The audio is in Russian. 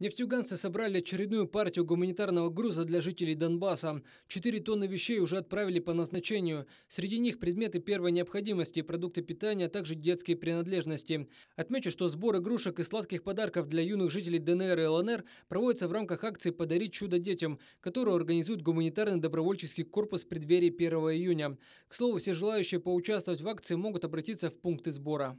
Нефтьюганцы собрали очередную партию гуманитарного груза для жителей Донбасса. Четыре тонны вещей уже отправили по назначению. Среди них предметы первой необходимости, продукты питания, а также детские принадлежности. Отмечу, что сбор игрушек и сладких подарков для юных жителей ДНР и ЛНР проводится в рамках акции «Подарить чудо детям», которую организует гуманитарный добровольческий корпус в преддверии 1 июня. К слову, все желающие поучаствовать в акции могут обратиться в пункты сбора.